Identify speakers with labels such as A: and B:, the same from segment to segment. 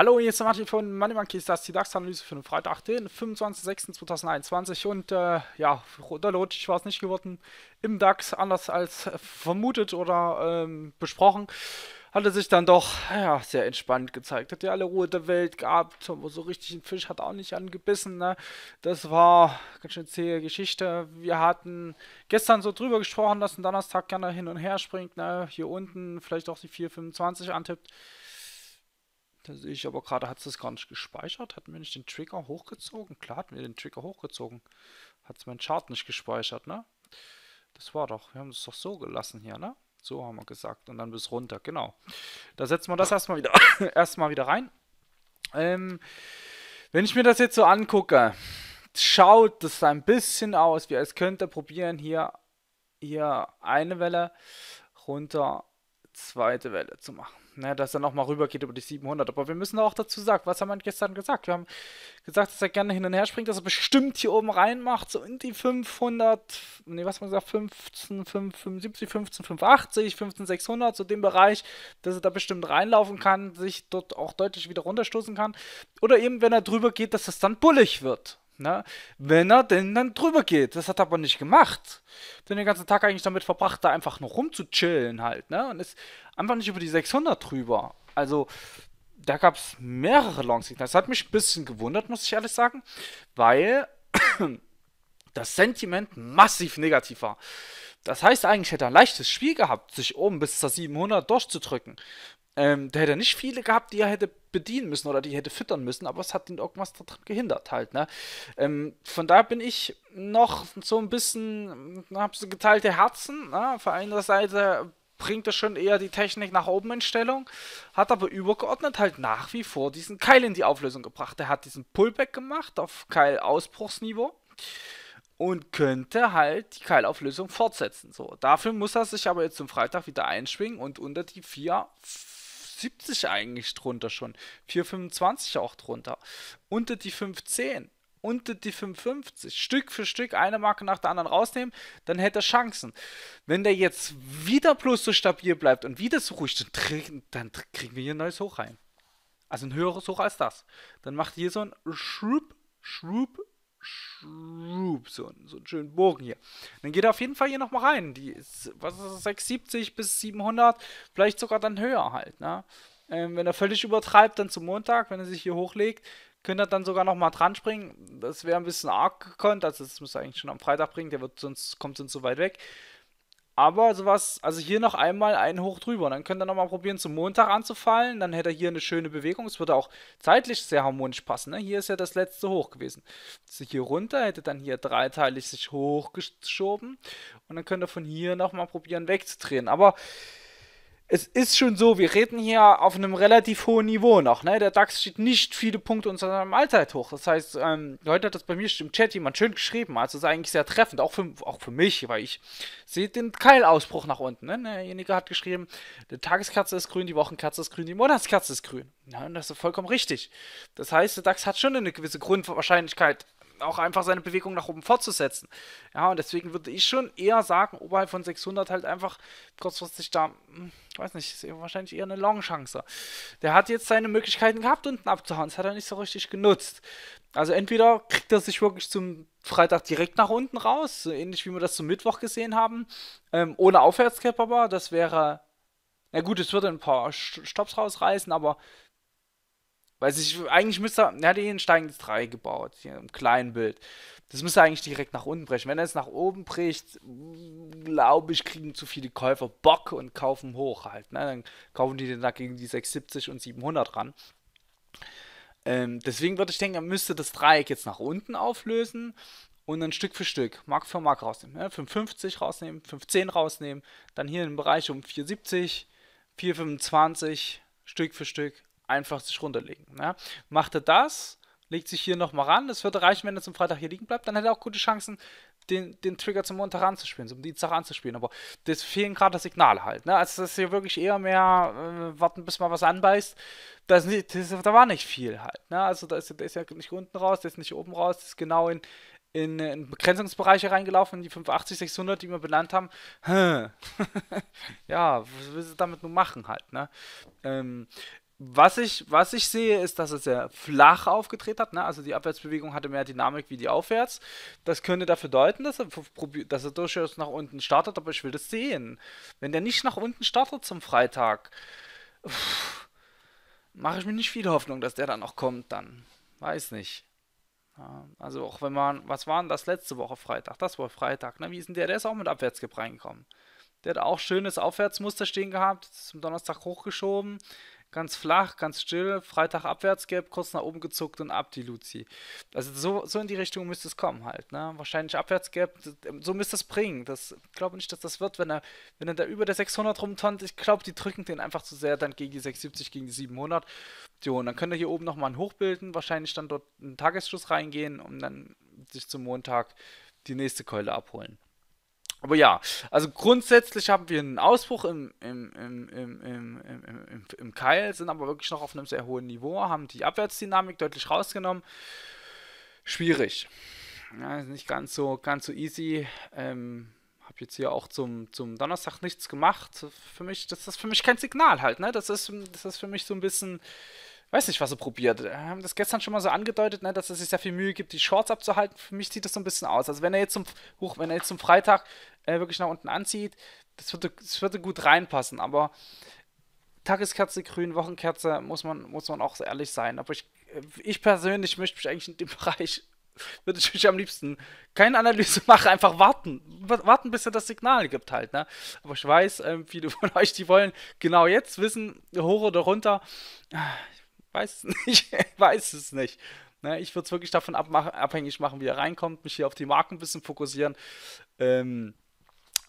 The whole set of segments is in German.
A: Hallo, hier ist der Martin von Money Monkeys, das ist die DAX-Analyse für den Freitag, den 25.06.2021 und äh, ja, runterlutschig war es nicht geworden im DAX, anders als vermutet oder ähm, besprochen, hatte sich dann doch ja, sehr entspannt gezeigt, hat ja alle Ruhe der Welt gehabt, so richtig ein Fisch hat auch nicht angebissen, ne? das war ganz schön zähe Geschichte, wir hatten gestern so drüber gesprochen, dass ein Donnerstag gerne hin und her springt, ne? hier unten vielleicht auch die 4,25 antippt, da sehe ich aber gerade, hat es das gar nicht gespeichert? Hatten wir nicht den Trigger hochgezogen? Klar hatten wir den Trigger hochgezogen. Hat es mein Chart nicht gespeichert, ne? Das war doch, wir haben es doch so gelassen hier, ne? So haben wir gesagt. Und dann bis runter, genau. Da setzen wir das erstmal wieder, erstmal wieder rein. Ähm, wenn ich mir das jetzt so angucke, schaut das ein bisschen aus, wie als könnte probieren, hier, hier eine Welle runter zweite Welle zu machen. Ne, dass er nochmal rüber geht über die 700. Aber wir müssen auch dazu sagen, was haben wir gestern gesagt? Wir haben gesagt, dass er gerne hin und her springt, dass er bestimmt hier oben reinmacht, so in die 500, ne, was haben wir gesagt, 15, 5, 75, 15, 580, 15, 600, so dem Bereich, dass er da bestimmt reinlaufen kann, sich dort auch deutlich wieder runterstoßen kann. Oder eben, wenn er drüber geht, dass das dann bullig wird. Ne? Wenn er denn dann drüber geht. Das hat er aber nicht gemacht. Denn den ganzen Tag eigentlich damit verbracht, da einfach nur rumzuchillen halt. Ne? Und ist einfach nicht über die 600 drüber. Also, da gab es mehrere Longsignals. Das hat mich ein bisschen gewundert, muss ich ehrlich sagen. Weil das Sentiment massiv negativ war. Das heißt, eigentlich hätte er ein leichtes Spiel gehabt, sich oben bis zur 700 durchzudrücken. Ähm, der hätte nicht viele gehabt, die er hätte bedienen müssen oder die hätte füttern müssen, aber es hat ihn irgendwas daran gehindert halt, ne? Ähm, von daher bin ich noch so ein bisschen, hm, hab so geteilte Herzen, ne? Auf einer Seite bringt er schon eher die Technik nach oben in Stellung, hat aber übergeordnet halt nach wie vor diesen Keil in die Auflösung gebracht. Er hat diesen Pullback gemacht auf Keil-Ausbruchsniveau und könnte halt die Keilauflösung fortsetzen. So, dafür muss er sich aber jetzt zum Freitag wieder einschwingen und unter die 4 4,70 eigentlich drunter schon. 4,25 auch drunter. Unter die 5,10. Unter die 5,50. Stück für Stück eine Marke nach der anderen rausnehmen, dann hätte er Chancen. Wenn der jetzt wieder bloß so stabil bleibt und wieder so ruhig, dann, dann kriegen wir hier ein neues Hoch rein. Also ein höheres Hoch als das. Dann macht hier so ein Schrupp, Schrupp, so, so einen schönen Bogen hier. Dann geht er auf jeden Fall hier nochmal rein. Die ist, was ist das, 670 bis 700, vielleicht sogar dann höher halt, ne? Ähm, wenn er völlig übertreibt, dann zum Montag, wenn er sich hier hochlegt, könnte er dann sogar nochmal dran springen. Das wäre ein bisschen arg gekonnt, also das müsste er eigentlich schon am Freitag bringen, der wird sonst, kommt sonst so weit weg. Aber sowas, also hier noch einmal einen hoch drüber. Und dann könnt ihr nochmal probieren, zum Montag anzufallen. Dann hätte er hier eine schöne Bewegung. Es würde auch zeitlich sehr harmonisch passen. Ne? Hier ist ja das letzte hoch gewesen. Also hier runter, hätte dann hier dreiteilig sich hochgeschoben. Und dann könnt ihr von hier nochmal probieren wegzudrehen. Aber es ist schon so, wir reden hier auf einem relativ hohen Niveau noch. Ne? Der DAX steht nicht viele Punkte unter seinem Allzeithoch. Das heißt, ähm, heute hat das bei mir im Chat jemand schön geschrieben. Also ist eigentlich sehr treffend, auch für, auch für mich, weil ich sehe den Keilausbruch nach unten. Ne? Derjenige hat geschrieben, die Tageskerze ist grün, die Wochenkerze ist grün, die Monatskerze ist grün. Ja, und das ist vollkommen richtig. Das heißt, der DAX hat schon eine gewisse Grundwahrscheinlichkeit, auch einfach seine Bewegung nach oben fortzusetzen. Ja, und deswegen würde ich schon eher sagen, oberhalb von 600 halt einfach kurzfristig da, hm, weiß nicht, ist wahrscheinlich eher eine Long-Chance. Der hat jetzt seine Möglichkeiten gehabt, unten abzuhauen, das hat er nicht so richtig genutzt. Also entweder kriegt er sich wirklich zum Freitag direkt nach unten raus, so ähnlich wie wir das zum Mittwoch gesehen haben, ähm, ohne Aufwärtskap aber, das wäre, na gut, es würde ein paar Stops rausreißen, aber weil ich eigentlich müsste er, er hat hier ein steigendes Dreieck gebaut, hier im kleinen Bild. Das müsste eigentlich direkt nach unten brechen. Wenn er es nach oben bricht, glaube ich, kriegen zu viele Käufer Bock und kaufen hoch halt. Ne? Dann kaufen die den da gegen die 670 und 700 ran. Ähm, deswegen würde ich denken, er müsste das Dreieck jetzt nach unten auflösen und dann Stück für Stück, Mark für Mark rausnehmen. Ne? 550 rausnehmen, 510 rausnehmen, dann hier im Bereich um 470, 425, Stück für Stück einfach sich runterlegen. Ja. Macht er das, legt sich hier nochmal ran, das wird reichen, wenn er zum Freitag hier liegen bleibt, dann hätte er auch gute Chancen, den, den Trigger zum Montag anzuspielen, zum Dienstag anzuspielen. Aber das fehlen gerade das Signal halt. Ne? Also das ist hier wirklich eher mehr äh, warten, bis mal was anbeißt. Das, das da war nicht viel halt. Ne? Also da ist, da ist ja nicht unten raus, der ist nicht oben raus, das ist genau in, in, äh, in Begrenzungsbereiche reingelaufen, die 580, 600, die wir benannt haben. ja, was willst du damit nur machen halt, ne? Ähm, was ich, was ich sehe, ist, dass es sehr flach aufgedreht hat. Ne? Also die Abwärtsbewegung hatte mehr Dynamik wie die Aufwärts. Das könnte dafür deuten, dass er, dass er durchaus nach unten startet, aber ich will das sehen. Wenn der nicht nach unten startet zum Freitag, mache ich mir nicht viel Hoffnung, dass der dann noch kommt dann. Weiß nicht. Also auch wenn man, was war denn das letzte Woche Freitag? Das war Freitag. Ne? Wie ist denn der? Der ist auch mit Abwärtskipp reingekommen. Der hat auch schönes Aufwärtsmuster stehen gehabt, ist am Donnerstag hochgeschoben ganz flach, ganz still, Freitag abwärts gelb, kurz nach oben gezuckt und ab die Luzi. Also so, so in die Richtung müsste es kommen halt, ne? Wahrscheinlich abwärts gelb, so müsste es bringen. Das glaube nicht, dass das wird, wenn er wenn er da über der 600 rumtont, ich glaube, die drücken den einfach zu sehr dann gegen die 670, gegen die 700. Jo, und dann könnte er hier oben nochmal ein Hoch bilden, wahrscheinlich dann dort einen Tagesschuss reingehen und dann sich zum Montag die nächste Keule abholen. Aber ja, also grundsätzlich haben wir einen Ausbruch im, im, im, im, im, im, im, im Keil, sind aber wirklich noch auf einem sehr hohen Niveau, haben die Abwärtsdynamik deutlich rausgenommen. Schwierig. Ja, nicht ganz so, ganz so easy. Ähm, habe jetzt hier auch zum, zum Donnerstag nichts gemacht. Für mich, das ist für mich kein Signal halt, ne? Das ist, das ist für mich so ein bisschen weiß nicht, was sie probiert. Wir haben das gestern schon mal so angedeutet, ne, dass es sich sehr viel Mühe gibt, die Shorts abzuhalten. Für mich sieht das so ein bisschen aus. Also wenn er jetzt zum, hoch, wenn er jetzt zum Freitag äh, wirklich nach unten anzieht, das würde, das würde gut reinpassen. Aber Tageskerze, Grün, Wochenkerze, muss man, muss man auch ehrlich sein. Aber ich, ich persönlich möchte mich eigentlich in dem Bereich würde ich mich am liebsten keine Analyse machen, einfach warten. Warten, bis er das Signal gibt halt, ne? Aber ich weiß, ähm, viele von euch, die wollen genau jetzt wissen, hoch oder runter weiß es nicht. weiß es nicht. Ne, ich würde es wirklich davon abhängig machen, wie er reinkommt, mich hier auf die Marken ein bisschen fokussieren. Ähm,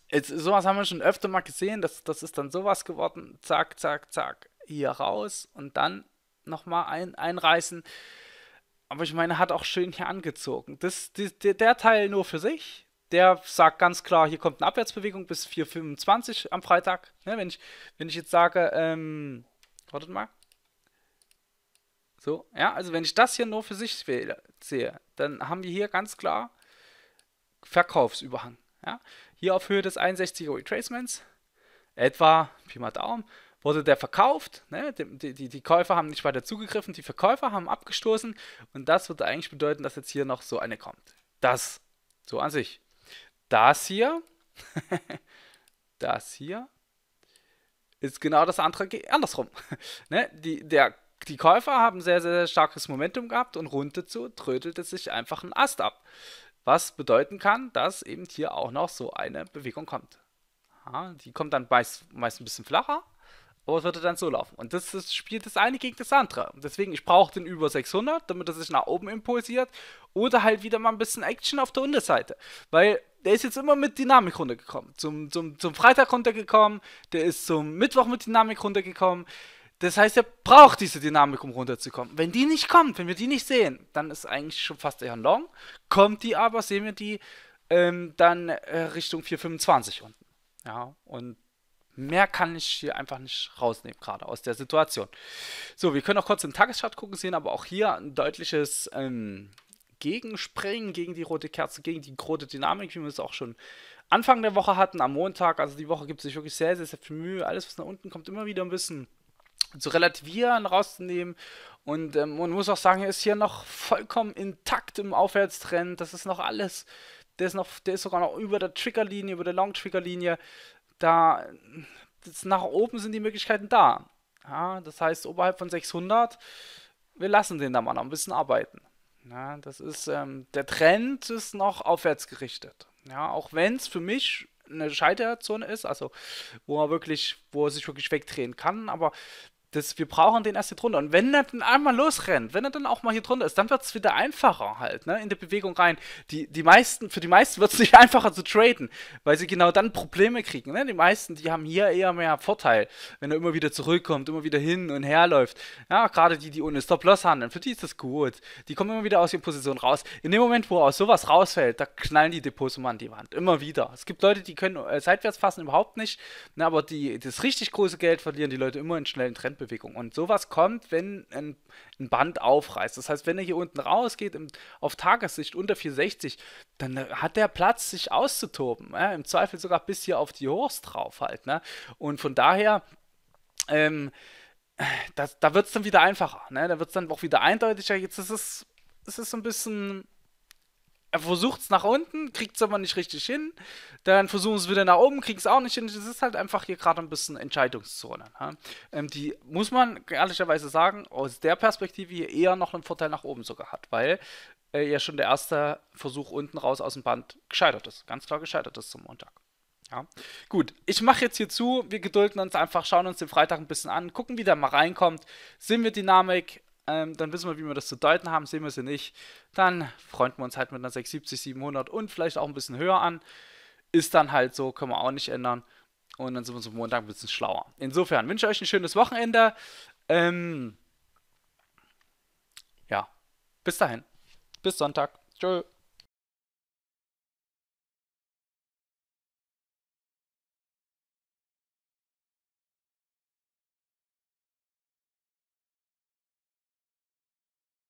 A: jetzt, sowas haben wir schon öfter mal gesehen, das, das ist dann sowas geworden, zack, zack, zack, hier raus und dann nochmal ein, einreißen. Aber ich meine, hat auch schön hier angezogen. Das, die, der, der Teil nur für sich, der sagt ganz klar, hier kommt eine Abwärtsbewegung bis 4,25 am Freitag. Ne, wenn, ich, wenn ich jetzt sage, ähm, wartet mal, so, ja, also wenn ich das hier nur für sich wähle, sehe, dann haben wir hier ganz klar Verkaufsüberhang. Ja. Hier auf Höhe des 61er Retracements, etwa, Pi mal Daumen, wurde der verkauft. Ne? Die, die, die, Käufer haben nicht weiter zugegriffen, die Verkäufer haben abgestoßen und das würde eigentlich bedeuten, dass jetzt hier noch so eine kommt. Das, so an sich. Das hier, das hier, ist genau das andere andersrum. ne? Die, der die Käufer haben sehr, sehr, sehr starkes Momentum gehabt und rundzu trödelt es sich einfach ein Ast ab. Was bedeuten kann, dass eben hier auch noch so eine Bewegung kommt. Ja, die kommt dann meist, meist ein bisschen flacher, aber es würde dann so laufen. Und das ist, spielt das eine gegen das andere. Deswegen, ich brauche den über 600, damit er sich nach oben impulsiert. Oder halt wieder mal ein bisschen Action auf der Unterseite. Weil der ist jetzt immer mit Dynamik runtergekommen. Zum, zum, zum Freitag runtergekommen, der ist zum Mittwoch mit Dynamik runtergekommen. Das heißt, er braucht diese Dynamik, um runterzukommen. Wenn die nicht kommt, wenn wir die nicht sehen, dann ist eigentlich schon fast eher ein Long. Kommt die aber, sehen wir die ähm, dann äh, Richtung 4,25 unten. Ja, und mehr kann ich hier einfach nicht rausnehmen, gerade aus der Situation. So, wir können auch kurz im Tagesschart gucken, sehen aber auch hier ein deutliches ähm, Gegenspringen gegen die rote Kerze, gegen die rote Dynamik, wie wir es auch schon Anfang der Woche hatten, am Montag. Also die Woche gibt es sich wirklich sehr, sehr, sehr viel Mühe. Alles, was nach unten kommt, immer wieder ein bisschen zu relativieren, rauszunehmen. Und ähm, man muss auch sagen, er ist hier noch vollkommen intakt im Aufwärtstrend. Das ist noch alles. Der ist, noch, der ist sogar noch über der Triggerlinie, über der Long-Triggerlinie. Da nach oben sind die Möglichkeiten da. Ja, das heißt, oberhalb von 600, wir lassen den da mal noch ein bisschen arbeiten. Ja, das ist, ähm, der Trend ist noch aufwärts gerichtet. Ja, auch wenn es für mich eine Scheiterzone ist, also wo er wirklich, wo er sich wirklich wegdrehen kann, aber das, wir brauchen den erst hier drunter. Und wenn er dann einmal losrennt, wenn er dann auch mal hier drunter ist, dann wird es wieder einfacher halt, ne? In der Bewegung rein. Die, die meisten, für die meisten wird es nicht einfacher zu traden, weil sie genau dann Probleme kriegen. Ne? Die meisten, die haben hier eher mehr Vorteil, wenn er immer wieder zurückkommt, immer wieder hin und her läuft. Ja, gerade die, die ohne Stop-Loss handeln, für die ist das gut. Die kommen immer wieder aus ihrer Position raus. In dem Moment, wo aus sowas rausfällt, da knallen die Depots immer an die Wand. Immer wieder. Es gibt Leute, die können äh, seitwärts fassen überhaupt nicht, ne? aber die, das richtig große Geld verlieren die Leute immer in schnellen Trend Handbewegung. Und sowas kommt, wenn ein, ein Band aufreißt. Das heißt, wenn er hier unten rausgeht, im, auf Tagessicht unter 460, dann äh, hat der Platz, sich auszutoben. Ja? Im Zweifel sogar bis hier auf die Hochs drauf halt. Ne? Und von daher. Ähm, das, da wird es dann wieder einfacher, ne? da wird es dann auch wieder eindeutiger. Jetzt ist es, es ist so ein bisschen er versucht es nach unten, kriegt es aber nicht richtig hin. Dann versuchen es wieder nach oben, kriegt es auch nicht hin. Das ist halt einfach hier gerade ein bisschen Entscheidungszone. Ne? Ähm, die muss man ehrlicherweise sagen, aus der Perspektive hier eher noch einen Vorteil nach oben sogar hat, weil äh, ja schon der erste Versuch unten raus aus dem Band gescheitert ist. Ganz klar gescheitert ist zum Montag. Ja. Gut, ich mache jetzt hier zu. Wir gedulden uns einfach, schauen uns den Freitag ein bisschen an, gucken, wie der mal reinkommt. Sehen wir Dynamik, ähm, dann wissen wir, wie wir das zu deuten haben. Sehen wir sie nicht, dann freunden wir uns halt mit einer 670, 700 und vielleicht auch ein bisschen höher an. Ist dann halt so, können wir auch nicht ändern. Und dann sind wir uns am Montag ein bisschen schlauer. Insofern wünsche ich euch ein schönes Wochenende. Ähm, ja, bis dahin. Bis Sonntag. Tschö.